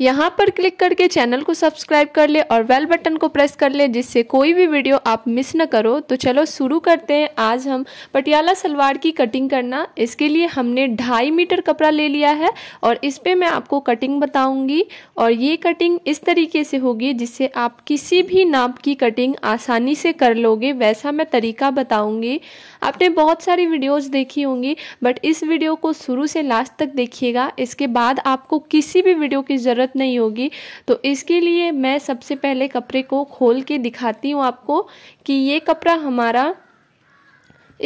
यहाँ पर क्लिक करके चैनल को सब्सक्राइब कर ले और वेल बटन को प्रेस कर ले जिससे कोई भी वीडियो आप मिस न करो तो चलो शुरू करते हैं आज हम पटियाला सलवार की कटिंग करना इसके लिए हमने ढाई मीटर कपड़ा ले लिया है और इस पर मैं आपको कटिंग बताऊंगी और ये कटिंग इस तरीके से होगी जिससे आप किसी भी नाप की कटिंग आसानी से कर लोगे वैसा मैं तरीका बताऊँगी आपने बहुत सारी वीडियोस देखी होंगी बट इस वीडियो को शुरू से लास्ट तक देखिएगा इसके बाद आपको किसी भी वीडियो की ज़रूरत नहीं होगी तो इसके लिए मैं सबसे पहले कपड़े को खोल के दिखाती हूँ आपको कि ये कपड़ा हमारा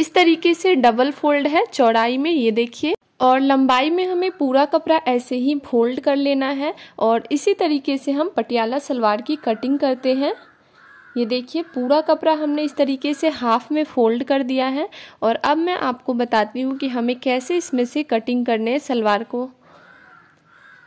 इस तरीके से डबल फोल्ड है चौड़ाई में ये देखिए और लंबाई में हमें पूरा कपड़ा ऐसे ही फोल्ड कर लेना है और इसी तरीके से हम पटियाला सलवार की कटिंग करते हैं ये देखिए पूरा कपड़ा हमने इस तरीके से हाफ में फोल्ड कर दिया है और अब मैं आपको बताती हूँ कि हमें कैसे इसमें से कटिंग करने है सलवार को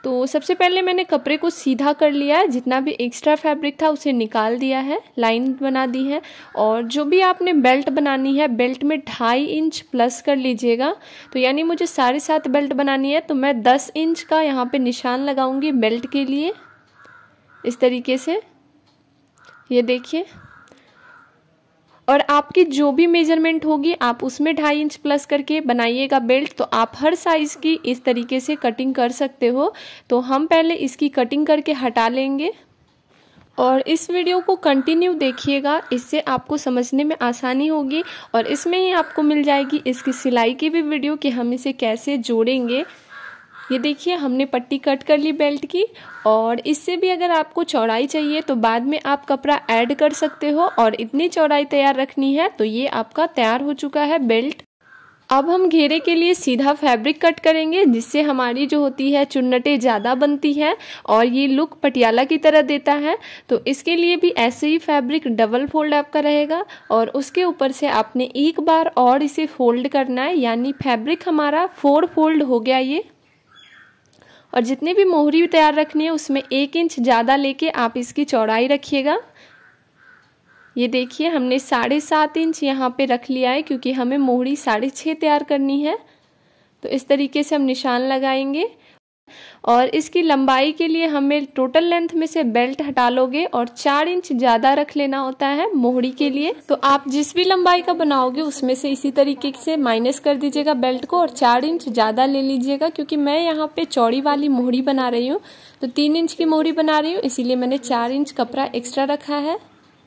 तो सबसे पहले मैंने कपड़े को सीधा कर लिया है जितना भी एक्स्ट्रा फैब्रिक था उसे निकाल दिया है लाइन बना दी है और जो भी आपने बेल्ट बनानी है बेल्ट में ढाई इंच प्लस कर लीजिएगा तो यानी मुझे साढ़े सात बेल्ट बनानी है तो मैं दस इंच का यहाँ पर निशान लगाऊँगी बेल्ट के लिए इस तरीके से ये देखिए और आपकी जो भी मेजरमेंट होगी आप उसमें ढाई इंच प्लस करके बनाइएगा बेल्ट तो आप हर साइज़ की इस तरीके से कटिंग कर सकते हो तो हम पहले इसकी कटिंग करके हटा लेंगे और इस वीडियो को कंटिन्यू देखिएगा इससे आपको समझने में आसानी होगी और इसमें ही आपको मिल जाएगी इसकी सिलाई की भी वीडियो कि हम इसे कैसे जोड़ेंगे ये देखिए हमने पट्टी कट कर ली बेल्ट की और इससे भी अगर आपको चौड़ाई चाहिए तो बाद में आप कपड़ा ऐड कर सकते हो और इतनी चौड़ाई तैयार रखनी है तो ये आपका तैयार हो चुका है बेल्ट अब हम घेरे के लिए सीधा फैब्रिक कट करेंगे जिससे हमारी जो होती है चुन्नटें ज़्यादा बनती हैं और ये लुक पटियाला की तरह देता है तो इसके लिए भी ऐसे ही फैब्रिक डबल फोल्ड आपका रहेगा और उसके ऊपर से आपने एक बार और इसे फोल्ड करना है यानी फैब्रिक हमारा फोर फोल्ड हो गया ये और जितनी भी मोहरी तैयार रखनी है उसमें एक इंच ज़्यादा लेके आप इसकी चौड़ाई रखिएगा ये देखिए हमने साढ़े सात इंच यहाँ पे रख लिया है क्योंकि हमें मोहरी साढ़े छः तैयार करनी है तो इस तरीके से हम निशान लगाएंगे और इसकी लंबाई के लिए हमें टोटल लेंथ में से बेल्ट हटा लोगे और चार इंच ज़्यादा रख लेना होता है मोहड़ी के लिए तो आप जिस भी लंबाई का बनाओगे उसमें से इसी तरीके से माइनस कर दीजिएगा बेल्ट को और चार इंच ज़्यादा ले लीजिएगा क्योंकि मैं यहाँ पे चौड़ी वाली मोहड़ी बना रही हूँ तो तीन इंच की मोहड़ी बना रही हूँ इसीलिए मैंने चार इंच कपड़ा एक्स्ट्रा रखा है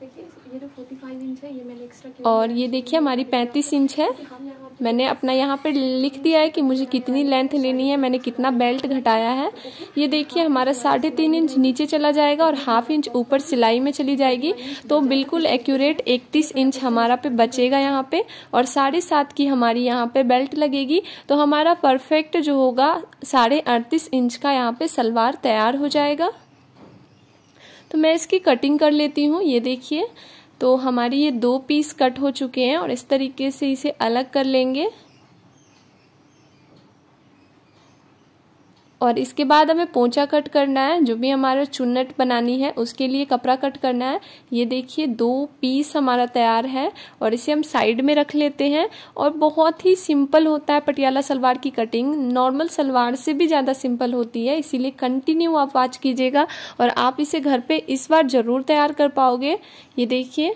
तो और ये देखिए हमारी पैंतीस इंच है मैंने अपना यहाँ पर लिख दिया है कि मुझे कितनी लेंथ लेनी है मैंने कितना बेल्ट घटाया है ये देखिए हमारा साढ़े तीन इंच नीचे चला जाएगा और हाफ इंच ऊपर सिलाई में चली जाएगी तो बिल्कुल एक्यूरेट इकतीस इंच हमारा पे बचेगा यहाँ पे और साढ़े सात की हमारी यहाँ पे बेल्ट लगेगी तो हमारा परफेक्ट जो होगा साढ़े अड़तीस इंच का यहाँ पे सलवार तैयार हो जाएगा तो मैं इसकी कटिंग कर लेती हूँ ये देखिए तो हमारी ये दो पीस कट हो चुके हैं और इस तरीके से इसे अलग कर लेंगे और इसके बाद हमें पोंछा कट करना है जो भी हमारा चुन्नट बनानी है उसके लिए कपड़ा कट करना है ये देखिए दो पीस हमारा तैयार है और इसे हम साइड में रख लेते हैं और बहुत ही सिंपल होता है पटियाला सलवार की कटिंग नॉर्मल सलवार से भी ज़्यादा सिंपल होती है इसीलिए कंटिन्यू आप वाच कीजिएगा और आप इसे घर पर इस बार ज़रूर तैयार कर पाओगे ये देखिए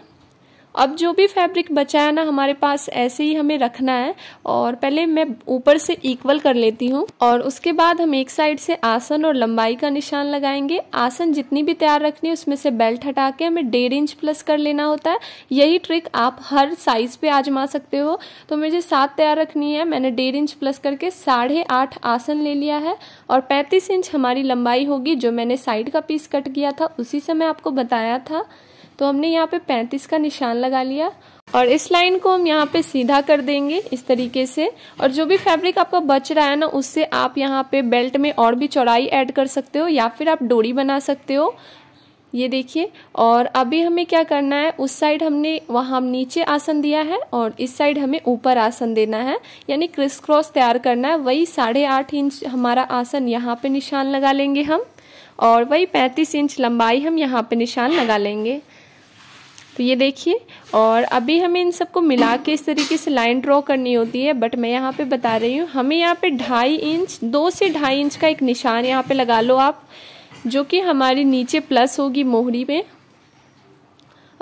अब जो भी फैब्रिक बचा है ना हमारे पास ऐसे ही हमें रखना है और पहले मैं ऊपर से इक्वल कर लेती हूँ और उसके बाद हम एक साइड से आसन और लंबाई का निशान लगाएंगे आसन जितनी भी तैयार रखनी है उसमें से बेल्ट हटा के हमें डेढ़ इंच प्लस कर लेना होता है यही ट्रिक आप हर साइज पे आजमा सकते हो तो मुझे सात तैयार रखनी है मैंने डेढ़ इंच प्लस करके साढ़े आठ आसन ले लिया है और पैंतीस इंच हमारी लंबाई होगी जो मैंने साइड का पीस कट किया था उसी से मैं आपको बताया था तो हमने यहाँ पे 35 का निशान लगा लिया और इस लाइन को हम यहाँ पे सीधा कर देंगे इस तरीके से और जो भी फैब्रिक आपका बच रहा है ना उससे आप यहाँ पे बेल्ट में और भी चौड़ाई ऐड कर सकते हो या फिर आप डोरी बना सकते हो ये देखिए और अभी हमें क्या करना है उस साइड हमने वहाँ नीचे आसन दिया है और इस साइड हमें ऊपर आसन देना है यानी क्रिस क्रॉस तैयार करना है वही साढ़े आठ इंच हमारा आसन यहाँ पे निशान लगा लेंगे हम और वही पैंतीस इंच लंबाई हम यहाँ पे निशान लगा लेंगे तो ये देखिए और अभी हमें इन सबको मिला के इस तरीके से लाइन ड्रॉ करनी होती है बट मैं यहाँ पे बता रही हूँ हमें यहाँ पे ढाई इंच दो से ढाई इंच का एक निशान यहाँ पे लगा लो आप जो कि हमारे नीचे प्लस होगी मोहरी में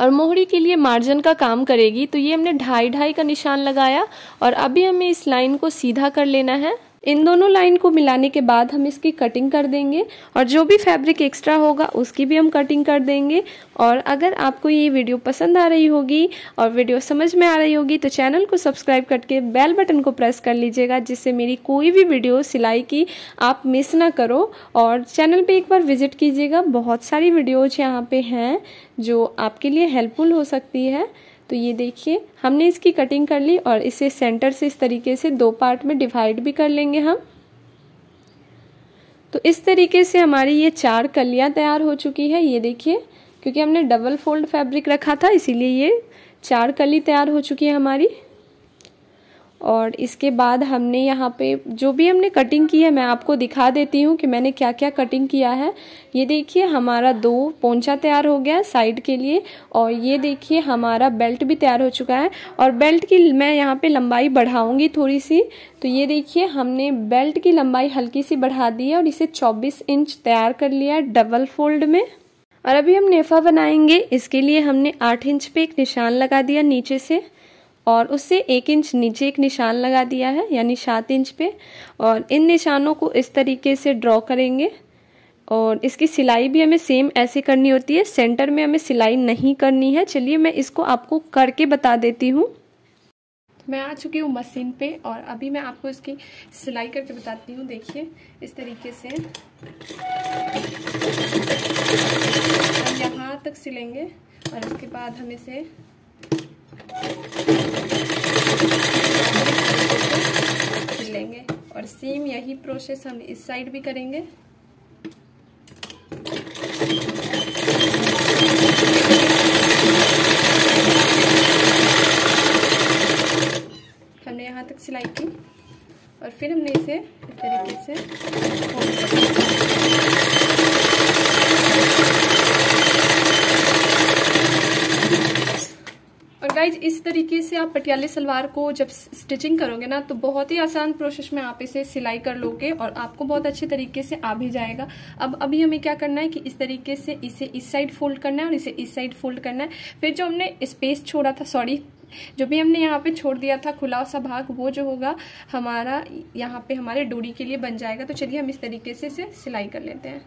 और मोहरी के लिए मार्जिन का काम करेगी तो ये हमने ढाई ढाई का निशान लगाया और अभी हमें इस लाइन को सीधा कर लेना है इन दोनों लाइन को मिलाने के बाद हम इसकी कटिंग कर देंगे और जो भी फैब्रिक एक्स्ट्रा होगा उसकी भी हम कटिंग कर देंगे और अगर आपको ये वीडियो पसंद आ रही होगी और वीडियो समझ में आ रही होगी तो चैनल को सब्सक्राइब करके बेल बटन को प्रेस कर लीजिएगा जिससे मेरी कोई भी वीडियो सिलाई की आप मिस ना करो और चैनल पर एक बार विजिट कीजिएगा बहुत सारी वीडियोज यहाँ पर हैं जो आपके लिए हेल्पफुल हो सकती है तो ये देखिए हमने इसकी कटिंग कर ली और इसे सेंटर से इस तरीके से दो पार्ट में डिवाइड भी कर लेंगे हम तो इस तरीके से हमारी ये चार कलियां तैयार हो चुकी है ये देखिए क्योंकि हमने डबल फोल्ड फैब्रिक रखा था इसीलिए ये चार कली तैयार हो चुकी है हमारी और इसके बाद हमने यहाँ पे जो भी हमने कटिंग की है मैं आपको दिखा देती हूँ कि मैंने क्या क्या कटिंग किया है ये देखिए हमारा दो पोंछा तैयार हो गया साइड के लिए और ये देखिए हमारा बेल्ट भी तैयार हो चुका है और बेल्ट की मैं यहाँ पे लंबाई बढ़ाऊँगी थोड़ी सी तो ये देखिए हमने बेल्ट की लंबाई हल्की सी बढ़ा दी है और इसे चौबीस इंच तैयार कर लिया है डबल फोल्ड में और अभी हम नेफा बनाएंगे इसके लिए हमने आठ इंच पे एक निशान लगा दिया नीचे से और उससे एक इंच नीचे एक निशान लगा दिया है यानी सात इंच पे और इन निशानों को इस तरीके से ड्रॉ करेंगे और इसकी सिलाई भी हमें सेम ऐसे करनी होती है सेंटर में हमें सिलाई नहीं करनी है चलिए मैं इसको आपको करके बता देती हूँ मैं आ चुकी हूँ मशीन पे और अभी मैं आपको इसकी सिलाई करके बताती हूँ देखिए इस तरीके से हम यहाँ तक सिलेंगे और उसके बाद हम इसे लेंगे और सेम यही प्रोसेस हम इस साइड भी करेंगे हमने यहाँ तक सिलाई की और फिर हमने इसे इस तरीके से गाइज इस तरीके से आप पटियाले सलवार को जब स्टिचिंग करोगे ना तो बहुत ही आसान प्रोसेस में आप इसे सिलाई कर लोगे और आपको बहुत अच्छे तरीके से आ भी जाएगा अब अभी हमें क्या करना है कि इस तरीके से इसे इस साइड फोल्ड करना है और इसे इस साइड फोल्ड करना है फिर जो हमने स्पेस छोड़ा था सॉरी जो भी हमने यहाँ पे छोड़ दिया था खुला सा भाग वो जो होगा हमारा यहाँ पे हमारे डोरी के लिए बन जाएगा तो चलिए हम इस तरीके से इसे सिलाई कर लेते हैं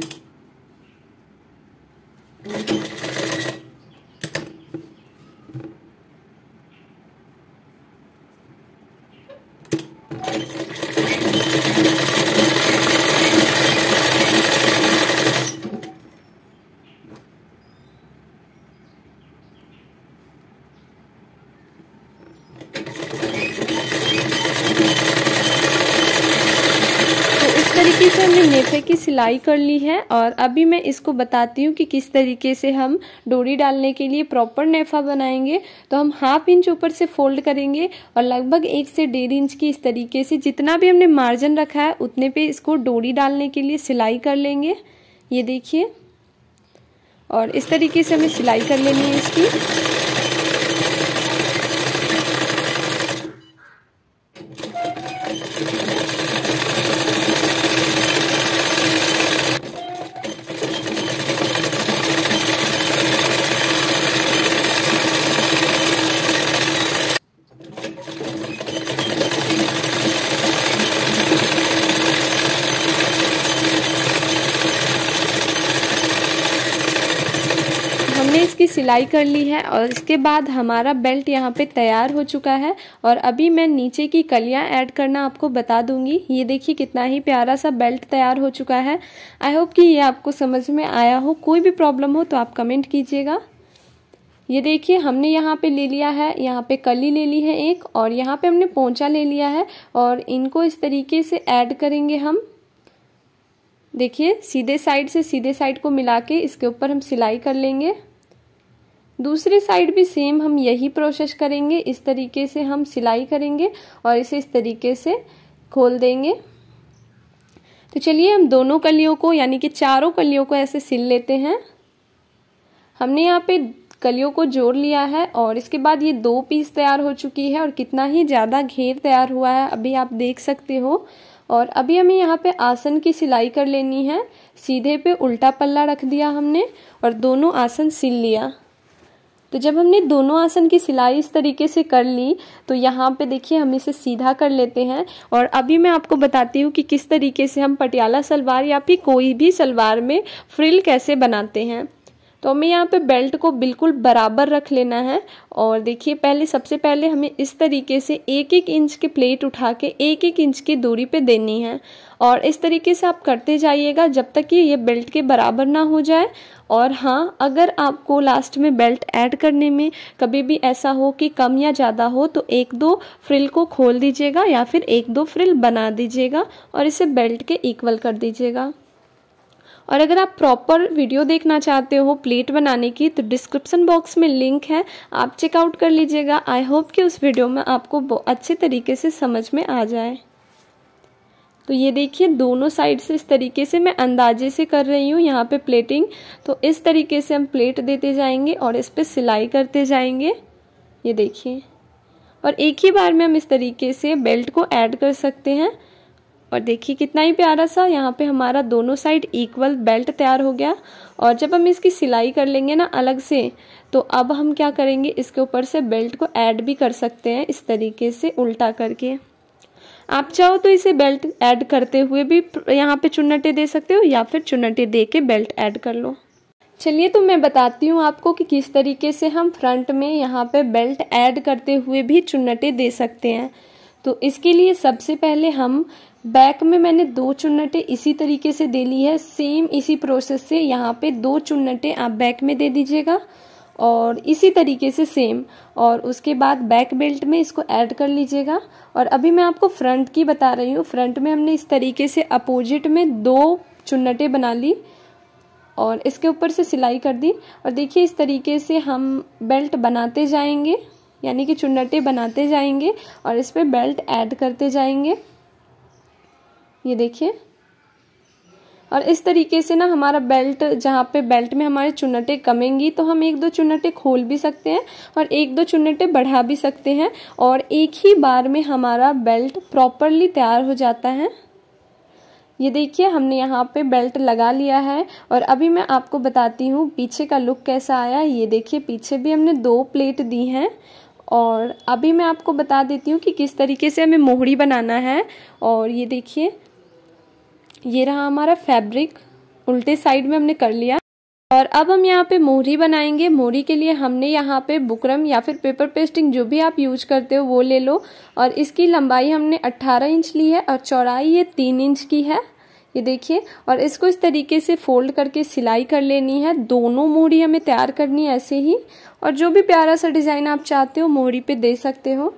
Bye. तरीके से हमने नेफे की सिलाई कर ली है और अभी मैं इसको बताती हूँ कि किस तरीके से हम डोरी डालने के लिए प्रॉपर नेफा बनाएंगे तो हम हाफ इंच ऊपर से फोल्ड करेंगे और लगभग एक से डेढ़ इंच की इस तरीके से जितना भी हमने मार्जिन रखा है उतने पे इसको डोरी डालने के लिए सिलाई कर लेंगे ये देखिए और इस तरीके से हमें सिलाई कर लेनी है इसकी सिलाई कर ली है और इसके बाद हमारा बेल्ट यहाँ पे तैयार हो चुका है और अभी मैं नीचे की कलियाँ ऐड करना आपको बता दूंगी ये देखिए कितना ही प्यारा सा बेल्ट तैयार हो चुका है आई होप कि ये आपको समझ में आया हो कोई भी प्रॉब्लम हो तो आप कमेंट कीजिएगा ये देखिए हमने यहाँ पे ले लिया है यहाँ पे कली ले ली है एक और यहाँ पे हमने पोंचा ले लिया है और इनको इस तरीके से ऐड करेंगे हम देखिए सीधे साइड से सीधे साइड को मिला के इसके ऊपर हम सिलाई कर लेंगे दूसरी साइड भी सेम हम यही प्रोसेस करेंगे इस तरीके से हम सिलाई करेंगे और इसे इस तरीके से खोल देंगे तो चलिए हम दोनों कलियों को यानी कि चारों कलियों को ऐसे सिल लेते हैं हमने यहाँ पे कलियों को जोड़ लिया है और इसके बाद ये दो पीस तैयार हो चुकी है और कितना ही ज़्यादा घेर तैयार हुआ है अभी आप देख सकते हो और अभी हमें यहाँ पे आसन की सिलाई कर लेनी है सीधे पे उल्टा पल्ला रख दिया हमने और दोनों आसन सिल लिया तो जब हमने दोनों आसन की सिलाई इस तरीके से कर ली तो यहाँ पे देखिए हम इसे सीधा कर लेते हैं और अभी मैं आपको बताती हूँ कि किस तरीके से हम पटियाला सलवार या फिर कोई भी सलवार में फ्रिल कैसे बनाते हैं तो हमें यहाँ पे बेल्ट को बिल्कुल बराबर रख लेना है और देखिए पहले सबसे पहले हमें इस तरीके से एक एक इंच की प्लेट उठा के एक एक इंच की दूरी पे देनी है और इस तरीके से आप करते जाइएगा जब तक कि ये बेल्ट के बराबर ना हो जाए और हाँ अगर आपको लास्ट में बेल्ट ऐड करने में कभी भी ऐसा हो कि कम या ज़्यादा हो तो एक दो फ्रिल को खोल दीजिएगा या फिर एक दो फ्रिल बना दीजिएगा और इसे बेल्ट के इक्वल कर दीजिएगा और अगर आप प्रॉपर वीडियो देखना चाहते हो प्लेट बनाने की तो डिस्क्रिप्सन बॉक्स में लिंक है आप चेकआउट कर लीजिएगा आई होप कि उस वीडियो में आपको अच्छे तरीके से समझ में आ जाए तो ये देखिए दोनों साइड से इस तरीके से मैं अंदाजे से कर रही हूँ यहाँ पे प्लेटिंग तो इस तरीके से हम प्लेट देते जाएंगे और इस पर सिलाई करते जाएंगे ये देखिए और एक ही बार में हम इस तरीके से बेल्ट को ऐड कर सकते हैं और देखिए कितना ही प्यारा सा यहाँ पे हमारा दोनों साइड इक्वल बेल्ट तैयार हो गया और जब हम इसकी सिलाई कर लेंगे ना अलग से तो अब हम क्या करेंगे इसके ऊपर से बेल्ट को ऐड भी कर सकते हैं इस तरीके से उल्टा करके आप चाहो तो इसे बेल्ट ऐड करते हुए भी यहाँ पे चुन्नटे दे सकते हो या फिर चुन्नटे दे के बेल्ट ऐड कर लो चलिए तो मैं बताती हूँ आपको कि किस तरीके से हम फ्रंट में यहाँ पे बेल्ट ऐड करते हुए भी चुन्नटे दे सकते हैं तो इसके लिए सबसे पहले हम बैक में मैंने दो चुन्नटें इसी तरीके से दे ली है सेम इसी प्रोसेस से यहाँ पे दो चुन्नटें आप बैक में दे दीजिएगा और इसी तरीके से सेम और उसके बाद बैक बेल्ट में इसको ऐड कर लीजिएगा और अभी मैं आपको फ्रंट की बता रही हूँ फ्रंट में हमने इस तरीके से अपोजिट में दो चुन्नटें बना ली और इसके ऊपर से सिलाई कर दी और देखिए इस तरीके से हम बेल्ट बनाते जाएंगे यानी कि चुन्नटे बनाते जाएंगे और इस पर बेल्ट ऐड करते जाएंगे ये देखिए और इस तरीके से ना हमारा बेल्ट जहाँ पे बेल्ट में हमारे चुनटे कमेंगी तो हम एक दो चुनटे खोल भी सकते हैं और एक दो चुनटे बढ़ा भी सकते हैं और एक ही बार में हमारा बेल्ट प्रॉपरली तैयार हो जाता है ये देखिए हमने यहाँ पे बेल्ट लगा लिया है और अभी मैं आपको बताती हूँ पीछे का लुक कैसा आया ये देखिए पीछे भी हमने दो प्लेट दी हैं और अभी मैं आपको बता देती हूँ कि किस तरीके से हमें मोहरी बनाना है और ये देखिए ये रहा हमारा फैब्रिक उल्टे साइड में हमने कर लिया और अब हम यहाँ पे मोहरी बनाएंगे मोहरी के लिए हमने यहाँ पे बुकरम या फिर पेपर पेस्टिंग जो भी आप यूज करते हो वो ले लो और इसकी लंबाई हमने 18 इंच ली है और चौड़ाई ये 3 इंच की है ये देखिए और इसको इस तरीके से फोल्ड करके सिलाई कर लेनी है दोनों मोहरी हमें तैयार करनी है ऐसे ही और जो भी प्यारा सा डिज़ाइन आप चाहते हो मोहरी पे दे सकते हो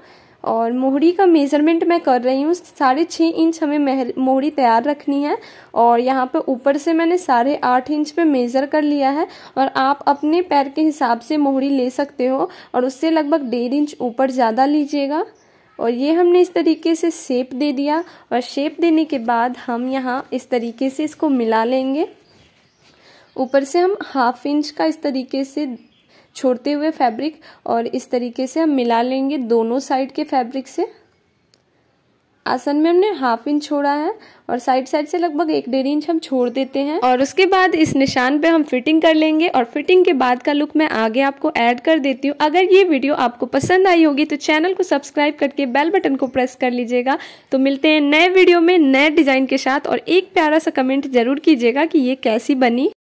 और मोहरी का मेज़रमेंट मैं कर रही हूँ साढ़े छः इंच हमें मोहरी तैयार रखनी है और यहाँ पे ऊपर से मैंने साढ़े आठ इंच पे मेज़र कर लिया है और आप अपने पैर के हिसाब से मोहरी ले सकते हो और उससे लगभग डेढ़ इंच ऊपर ज़्यादा लीजिएगा और ये हमने इस तरीके से शेप दे दिया और शेप देने के बाद हम यहाँ इस तरीके से इसको मिला लेंगे ऊपर से हम हाफ इंच का इस तरीके से छोड़ते हुए फैब्रिक और इस तरीके से हम मिला लेंगे दोनों साइड के फैब्रिक से आसन में हमने हाफ इंच छोड़ा है और साइड साइड से लगभग एक डेढ़ इंच हम छोड़ देते हैं और उसके बाद इस निशान पे हम फिटिंग कर लेंगे और फिटिंग के बाद का लुक मैं आगे आपको ऐड कर देती हूँ अगर ये वीडियो आपको पसंद आई होगी तो चैनल को सब्सक्राइब करके बेल बटन को प्रेस कर लीजिएगा तो मिलते हैं नए वीडियो में नए डिजाइन के साथ और एक प्यारा सा कमेंट जरूर कीजिएगा कि ये कैसी बनी